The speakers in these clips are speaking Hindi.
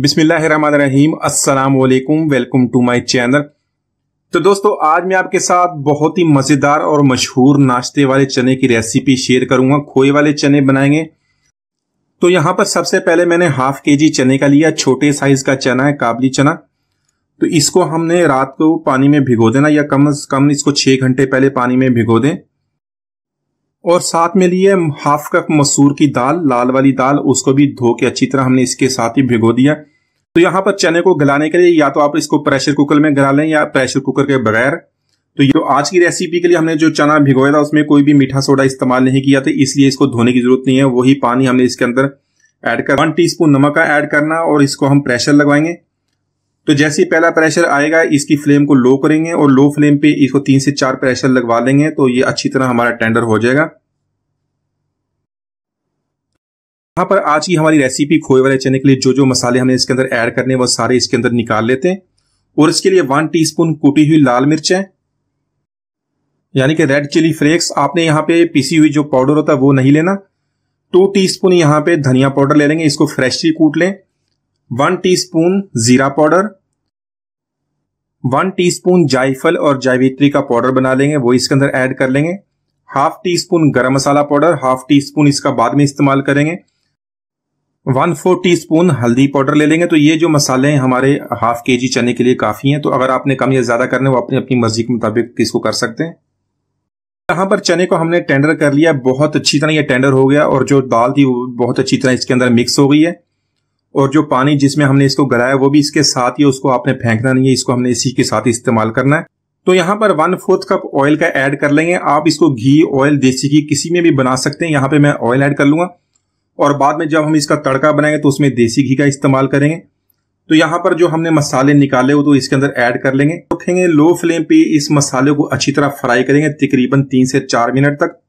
बिस्मिल्लाहिर्रहमानिर्रहीम अस्सलाम वालेकुम वेलकम टू माय चैनल तो दोस्तों आज मैं आपके साथ बहुत ही मज़ेदार और मशहूर नाश्ते वाले चने की रेसिपी शेयर करूंगा खोए वाले चने बनाएंगे तो यहां पर सबसे पहले मैंने हाफ के जी चने का लिया छोटे साइज का चना है काबली चना तो इसको हमने रात को पानी में भिगो देना या कम अज कम इसको छः घंटे पहले पानी में भिगो दें और साथ में लिए हाफ कप मसूर की दाल लाल वाली दाल उसको भी धो के अच्छी तरह हमने इसके साथ ही भिगो दिया तो यहाँ पर चने को गलाने के लिए या तो आप इसको प्रेशर कुकर में गला लें या प्रेशर कुकर के बगैर तो ये तो आज की रेसिपी के लिए हमने जो चना भिगोया था उसमें कोई भी मीठा सोडा इस्तेमाल नहीं किया था इसलिए इसको धोने की जरूरत नहीं है वही पानी हमने इसके अंदर एड कर वन टी नमक का एड करना और इसको हम प्रेशर लगवाएंगे तो जैसे ही पहला प्रेशर आएगा इसकी फ्लेम को लो करेंगे और लो फ्लेम पे इसको तीन से चार प्रेशर लगवा लेंगे तो ये अच्छी तरह हमारा टेंडर हो जाएगा यहां पर आज की हमारी रेसिपी खोए वाले चने के लिए जो जो मसाले हमने इसके अंदर ऐड करने वो सारे इसके अंदर निकाल लेते हैं और इसके लिए वन टी कूटी हुई लाल मिर्चें यानी कि रेड चिली फ्लेक्स आपने यहाँ पे पीसी हुई जो पाउडर होता है वो नहीं लेना टू टी स्पून यहाँ पे धनिया पाउडर ले लेंगे इसको फ्रेशली कूट लें वन टीस्पून जीरा पाउडर वन टीस्पून जायफल और जायवित्री का पाउडर बना लेंगे वो इसके अंदर ऐड कर लेंगे हाफ टी स्पून गर्म मसाला पाउडर हाफ टी स्पून इसका बाद में इस्तेमाल करेंगे वन फोर टी स्पून हल्दी पाउडर ले लेंगे तो ये जो मसाले हैं हमारे हाफ के जी चने के लिए काफ़ी हैं तो अगर आपने कम या ज़्यादा करने वो अपनी अपनी मर्जी के मुताबिक इसको कर सकते हैं यहां पर चने को हमने टेंडर कर लिया बहुत अच्छी तरह ये टेंडर हो गया और जो दाल थी वो बहुत अच्छी तरह इसके अंदर मिक्स हो गई है और जो पानी जिसमें हमने इसको गलाया वो भी इसके साथ ही उसको आपने फेंकना नहीं है इसको हमने इसी के साथ इस्तेमाल करना है तो यहाँ पर वन फोर्थ कप ऑयल का ऐड कर लेंगे आप इसको घी ऑयल देसी घी किसी में भी बना सकते हैं यहाँ पे मैं ऑयल ऐड कर लूंगा और बाद में जब हम इसका तड़का बनाएंगे तो उसमें देसी घी का इस्तेमाल करेंगे तो यहाँ पर जो हमने मसाले निकाले हो तो इसके अंदर ऐड कर लेंगे रखेंगे लो फ्लेम पे इस मसाले को अच्छी तरह फ्राई करेंगे तकरीबन तीन से चार मिनट तक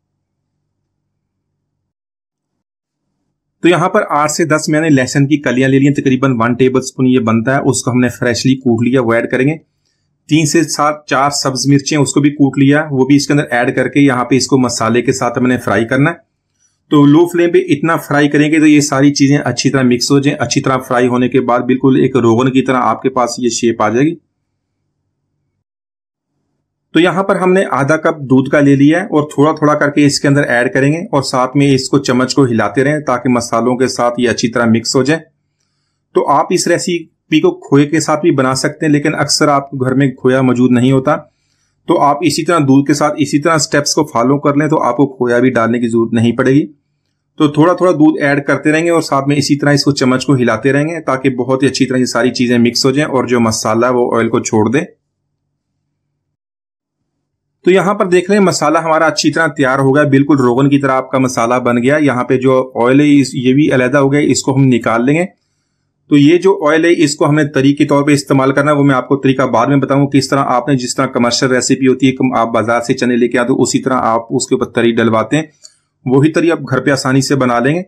तो यहाँ पर आठ से दस मैंने लहसन की कलियां ले ली हैं तकरीबन वन टेबल स्पून ये बनता है उसको हमने फ्रेशली कूट लिया वो ऐड करेंगे तीन से सात चार सब्ज मिर्चें उसको भी कूट लिया वो भी इसके अंदर ऐड करके यहाँ पे इसको मसाले के साथ हमने फ्राई करना है तो लो फ्लेम पे इतना फ्राई करेंगे तो ये सारी चीज़ें अच्छी तरह मिक्स हो जाए अच्छी तरह फ्राई होने के बाद बिल्कुल एक रोगन की तरह आपके पास ये शेप आ जाएगी तो यहाँ पर हमने आधा कप दूध का ले लिया है और थोड़ा थोड़ा करके इसके अंदर ऐड करेंगे और साथ में इसको चम्मच को हिलाते रहें ताकि मसालों के साथ ये अच्छी तरह मिक्स हो जाए तो आप इस रेसिपी को खोए के साथ भी बना सकते हैं लेकिन अक्सर आप घर में खोया मौजूद नहीं होता तो आप इसी तरह दूध के साथ इसी तरह स्टेप्स को फॉलो कर लें तो आपको खोया भी डालने की जरूरत नहीं पड़ेगी तो थोड़ा थोड़ा दूध ऐड करते रहेंगे और साथ में इसी तरह इसको चम्मच को हिलाते रहेंगे ताकि बहुत ही अच्छी तरह ये सारी चीज़ें मिक्स हो जाएं और जो मसाला है वो ऑयल को छोड़ दें तो यहाँ पर देख रहे हैं मसाला हमारा अच्छी तरह तैयार हो गया बिल्कुल रोगन की तरह आपका मसाला बन गया यहाँ पे जो ऑयल है ये भी अलहदा हो गया इसको हम निकाल लेंगे तो ये जो ऑयल है इसको हमें तरी के तौर पे इस्तेमाल करना है वो मैं आपको तरीका बाद में बताऊँ किस तरह आपने जिस तरह कमर्शियल रेसिपी होती है आप बाजार से चने लेके आते हो उसी तरह आप उसके ऊपर तरी डलवाते हैं वही तरी आप घर पे आसानी से बना लेंगे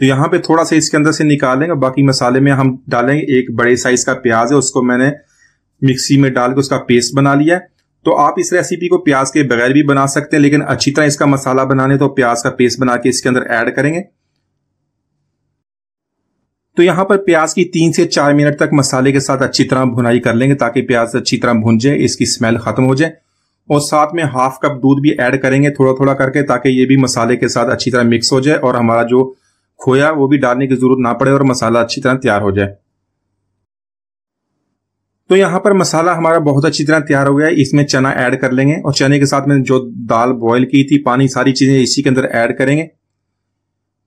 तो यहाँ पे थोड़ा सा इसके अंदर से निकालेंगे बाकी मसाले में हम डालेंगे एक बड़े साइज का प्याज है उसको मैंने मिक्सी में डाल के उसका पेस्ट बना लिया है तो आप इस रेसिपी को प्याज के बगैर भी बना सकते हैं लेकिन अच्छी तरह इसका मसाला बनाने तो प्याज का पेस्ट बना के इसके अंदर ऐड करेंगे तो यहां पर प्याज की तीन से चार मिनट तक मसाले के साथ अच्छी तरह भुनाई कर लेंगे ताकि प्याज अच्छी तरह भुन जाए इसकी स्मेल खत्म हो जाए और साथ में हाफ कप दूध भी ऐड करेंगे थोड़ा थोड़ा करके ताकि ये भी मसाले के साथ अच्छी तरह मिक्स हो जाए और हमारा जो खोया वो भी डालने की जरूरत ना पड़े और मसाला अच्छी तरह तैयार हो जाए तो यहाँ पर मसाला हमारा बहुत अच्छी तरह तैयार हो गया है इसमें चना ऐड कर लेंगे और चने के साथ में जो दाल बॉईल की थी पानी सारी चीजें इसी के अंदर ऐड करेंगे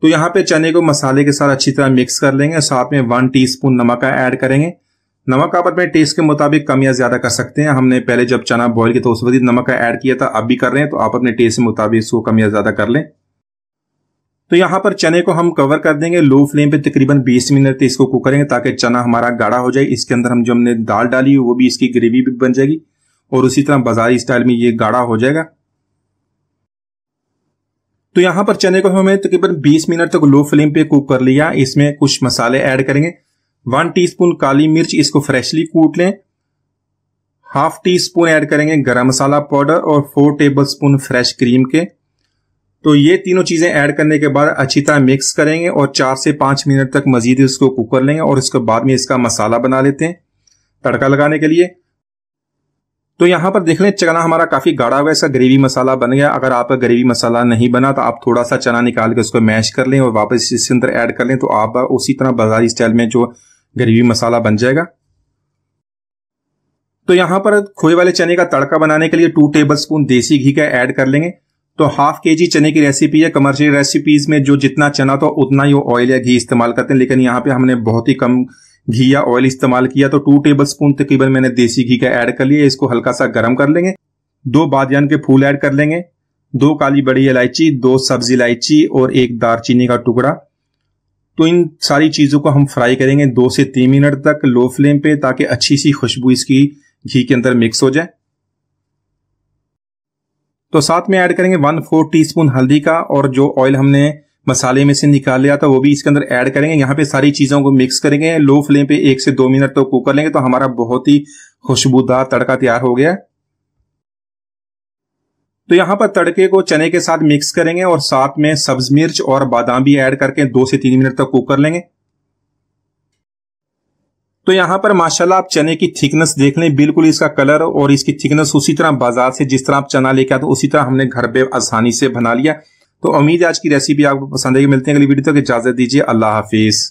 तो यहाँ पे चने को मसाले के साथ अच्छी तरह मिक्स कर लेंगे और साथ में वन टीस्पून नमक का ऐड करेंगे नमक आप अपने टेस्ट के मुताबिक कम या ज्यादा कर सकते हैं हमने पहले जब चना बॉयल किया था उस वक्त नमक का ऐड किया था अब भी कर रहे हैं तो आप अपने टेस्ट के मुताबिक इसको कम या ज्यादा कर लें तो यहाँ पर चने को हम कवर कर देंगे लो फ्लेम पे तकरीबन 20 मिनट इसको कुक करेंगे ताकि चना हमारा गाढ़ा हो जाए इसके अंदर हम जो हमने दाल डाली वो भी इसकी ग्रेवी भी बन जाएगी और उसी तरह बाजारी स्टाइल में ये गाढ़ा हो जाएगा तो यहाँ पर चने को हमें तकरीबन 20 मिनट तक लो फ्लेम पे कुक कर लिया इसमें कुछ मसाले ऐड करेंगे वन टी काली मिर्च इसको फ्रेशली कूट लें हाफ टी स्पून ऐड करेंगे गर्म मसाला पाउडर और four tablespoon fresh cream के तो ये तीनों चीजें ऐड करने के बाद अच्छी तरह मिक्स करेंगे और चार से पांच मिनट तक मजीद इसको कुक कर लेंगे और उसके बाद में इसका मसाला बना लेते हैं तड़का लगाने के लिए तो यहां पर देख लें चना हमारा काफ़ी गाढ़ा हुआ ऐसा इसका ग्रेवी मसाला बन गया अगर आप ग्रेवी मसाला नहीं बना तो आप थोड़ा सा चना निकाल के उसको मैश कर लें और वापस इसके अंदर ऐड कर लें तो आप उसी तरह बाजारी स्टाइल में जो ग्रेवी मसाला बन जाएगा तो यहां पर खोए वाले चने का तड़का बनाने के लिए टू टेबल स्पून देसी घी का ऐड कर लेंगे तो हाफ के जी चने की रेसिपी है कमर्शियल रेसिपीज में जो जितना चना तो उतना ही वो ऑयल या घी इस्तेमाल करते हैं लेकिन यहाँ पे हमने बहुत ही कम घी या ऑयल इस्तेमाल किया तो टू टेबल स्पून तकरीबन मैंने देसी घी का ऐड कर लिया इसको हल्का सा गर्म कर लेंगे दो बादन के फूल ऐड कर लेंगे दो काली बड़ी इलायची दो सब्जी इलायची और एक दारचीनी का टुकड़ा तो इन सारी चीज़ों को हम फ्राई करेंगे दो से तीन मिनट तक लो फ्लेम पे ताकि अच्छी सी खुशबू इसकी घी के अंदर मिक्स हो जाए तो साथ में ऐड करेंगे वन फोर टी हल्दी का और जो ऑयल हमने मसाले में से निकाल लिया था वो भी इसके अंदर ऐड करेंगे यहाँ पे सारी चीज़ों को मिक्स करेंगे लो फ्लेम पे एक से दो मिनट तो कुक कर लेंगे तो हमारा बहुत ही खुशबूदार तड़का तैयार हो गया तो यहाँ पर तड़के को चने के साथ मिक्स करेंगे और साथ में सब्ज मिर्च और बादाम भी ऐड करके दो से तीन मिनट तक कुक कर लेंगे तो यहाँ पर माशाल्लाह आप चने की थिकनेस देख लें बिल्कुल इसका कलर और इसकी थिकनेस उसी तरह बाजार से जिस तरह आप चना लेके आते उसी तरह हमने घर पे आसानी से बना लिया तो उम्मीद है आज की रेसिपी आपको पसंद आएगी मिलते हैं अगली वीडियो तक इजाजत दीजिए अल्लाह हाफिज़